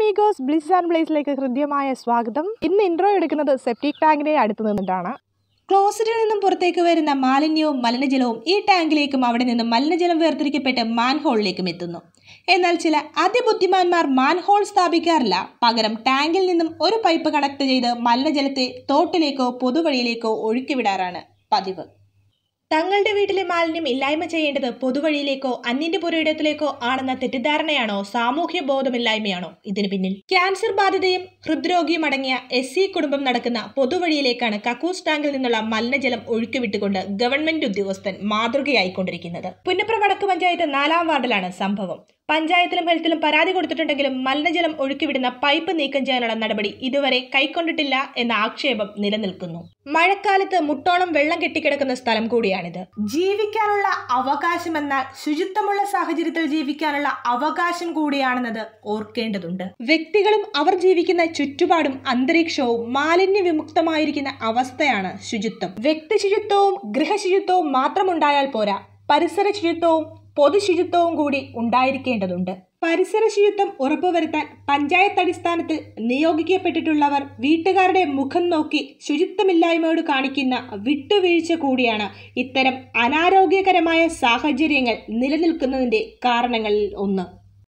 amigos bliss and ബ്ലേസിലേക്ക് ഹൃദ്യമായ സ്വാഗതം ഇന്ന് ഇൻട്രോ എടുക്കുന്നത് സെപ്റ്റിക് ടാങ്കിനെ അടുത്ത് നിന്നിട്ടാണ് ക്ലോസറ്റിൽ നിന്നും പുറത്തേക്ക് വരുന്ന മാലിന്യവും മലിനജലവും ഈ ടാങ്കിലേക്കും അവിടെ നിന്നും മലിനജലം വേർതിരിക്കപ്പെട്ട് മാൻഹോളിലേക്കും എത്തുന്നു എന്നാൽ ചില അതിബുദ്ധിമാന്മാർ മാൻഹോൾ സ്ഥാപിക്കാറില്ല പകരം ടാങ്കിൽ നിന്നും ഒരു പൈപ്പ് കണക്ട് ചെയ്ത് മലിനജലത്തെ തോട്ടിലേക്കോ പൊതുവഴിയിലേക്കോ ഒഴുക്കിവിടാറാണ് പതിവ് തങ്ങളുടെ വീട്ടിലെ മാലിന്യം ഇല്ലായ്മ ചെയ്യേണ്ടത് പൊതുവഴിയിലേക്കോ അന്യന്റെ പുരയിടത്തിലേക്കോ ആണെന്ന തെറ്റിദ്ധാരണയാണോ സാമൂഹ്യ ബോധമില്ലായ്മയാണോ ഇതിനു പിന്നിൽ ക്യാൻസർ ബാധിതയും ഹൃദ്രോഗിയും അടങ്ങിയ എസ് സി കുടുംബം നടക്കുന്ന പൊതുവഴിയിലേക്കാണ് കക്കൂസ് ടാങ്കിൽ നിന്നുള്ള മലിനജലം ഒഴുക്കിവിട്ടുകൊണ്ട് ഗവൺമെന്റ് ഉദ്യോഗസ്ഥൻ മാതൃകയായിക്കൊണ്ടിരിക്കുന്നത് പുന്നപ്ര വടക്ക് പഞ്ചായത്ത് നാലാം വാർഡിലാണ് സംഭവം പഞ്ചായത്തിലും ഹെൽത്തിലും പരാതി കൊടുത്തിട്ടുണ്ടെങ്കിലും മലിനജലം ഒഴുക്കിവിടുന്ന പൈപ്പ് നീക്കം ചെയ്യാനുള്ള നടപടി ഇതുവരെ കൈക്കൊണ്ടിട്ടില്ല എന്ന ആക്ഷേപം നിലനിൽക്കുന്നു മഴക്കാലത്ത് മുട്ടോളം വെള്ളം കെട്ടിക്കിടക്കുന്ന സ്ഥലം കൂടിയാണിത് ജീവിക്കാനുള്ള അവകാശം എന്നാൽ ശുചിത്വമുള്ള സാഹചര്യത്തിൽ ജീവിക്കാനുള്ള അവകാശം കൂടിയാണെന്നത് ഓർക്കേണ്ടതുണ്ട് വ്യക്തികളും അവർ ജീവിക്കുന്ന ചുറ്റുപാടും അന്തരീക്ഷവും മാലിന്യ വിമുക്തമായിരിക്കുന്ന അവസ്ഥയാണ് ശുചിത്വം വ്യക്തി ശുചിത്വവും ഗൃഹശുചിത്വവും മാത്രമുണ്ടായാൽ പോരാ പരിസര ശുചിത്വവും പൊതുശുചിത്വവും കൂടി ഉണ്ടായിരിക്കേണ്ടതുണ്ട് പരിസര ശുചിത്വം ഉറപ്പുവരുത്താൻ പഞ്ചായത്ത് അടിസ്ഥാനത്തിൽ നിയോഗിക്കപ്പെട്ടിട്ടുള്ളവർ വീട്ടുകാരുടെ മുഖം നോക്കി ശുചിത്വമില്ലായ്മയോട് കാണിക്കുന്ന വിട്ടുവീഴ്ച കൂടിയാണ് ഇത്തരം അനാരോഗ്യകരമായ സാഹചര്യങ്ങൾ നിലനിൽക്കുന്നതിൻ്റെ കാരണങ്ങളിൽ ഒന്ന്